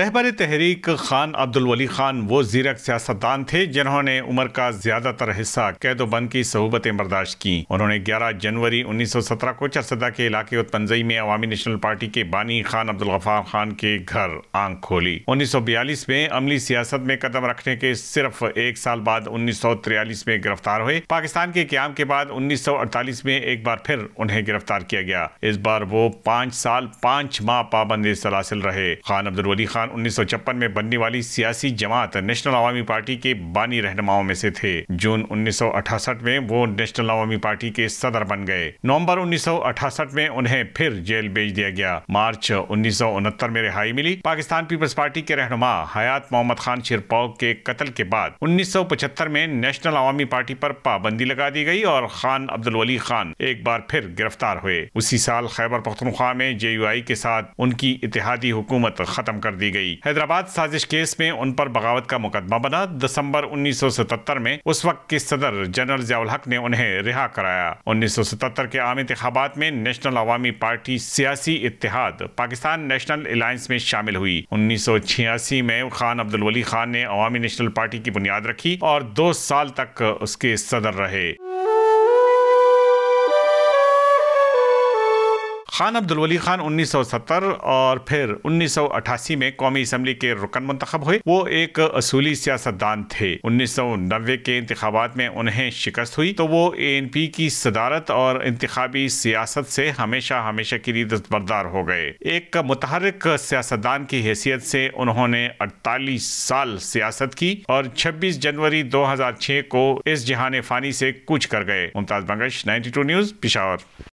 रहबर तहरीक खान अब्दुल वली खान वो जीरक सियासतदान थे जिन्होंने उम्र का ज्यादातर हिस्सा कैदोबंद की सहूबतें बर्दाश्त की उन्होंने 11 जनवरी 1917 को चरसदा के इलाके उत्पन्जई में अवामी नेशनल पार्टी के बानी खान अब्दुल गफार खान के घर आंख खोली 1942 में अमली सियासत में कदम रखने के सिर्फ एक साल बाद उन्नीस में गिरफ्तार हुए पाकिस्तान के क्याम के बाद उन्नीस में एक बार फिर उन्हें गिरफ्तार किया गया इस बार वो पाँच साल पाँच माह पाबंदी सलासिल रहे खान अब्दुल वली खान पाकिस्तान उन्नीस में बनने वाली सियासी जमात नेशनल आवामी पार्टी के बानी रहनुमाओं में से थे जून उन्नीस में वो नेशनल आवामी पार्टी के सदर बन गए नवंबर उन्नीस में उन्हें फिर जेल भेज दिया गया मार्च उन्नीस में रिहाई मिली पाकिस्तान पीपल्स पार्टी के रहनुमा हयात मोहम्मद खान शिरपाओ के कत्ल के बाद उन्नीस में नेशनल आवामी पार्टी पर पाबंदी लगा दी गई और खान अब्दुल वली खान एक बार फिर गिरफ्तार हुए उसी साल खैबर पख्तनख्वा में जे के साथ उनकी इतिहादी हुकूमत खत्म कर दी गई हैदराबाद साजिश केस में उन पर बगावत का मुकदमा बना दिसंबर 1977 में उस वक्त के सदर जनरल जयाल हक ने उन्हें रिहा कराया 1977 के आम इंतबात में नेशनल अवामी पार्टी सियासी इतिहाद पाकिस्तान नेशनल अलायंस में शामिल हुई उन्नीस में खान अब्दुल वली खान ने अवामी नेशनल पार्टी की बुनियाद रखी और दो साल तक उसके सदर रहे खान वली खान 1970 और फिर 1988 में कौमी असम्बली के रुकन मंतखब हुए वो एक असूली सियासतदान थे 1990 के इंतबात में उन्हें शिकस्त हुई तो वो ए एन पी की सदारत और इंतबी सियासत से हमेशा हमेशा के लिए दस्तबरदार हो गए एक मुतहरक सियासतदान की हैसियत से उन्होंने अड़तालीस साल सियासत की और 26 जनवरी 2006 को इस जहान फानी से कुछ कर गए मुमताज बंगश 92 न्यूज पिशावर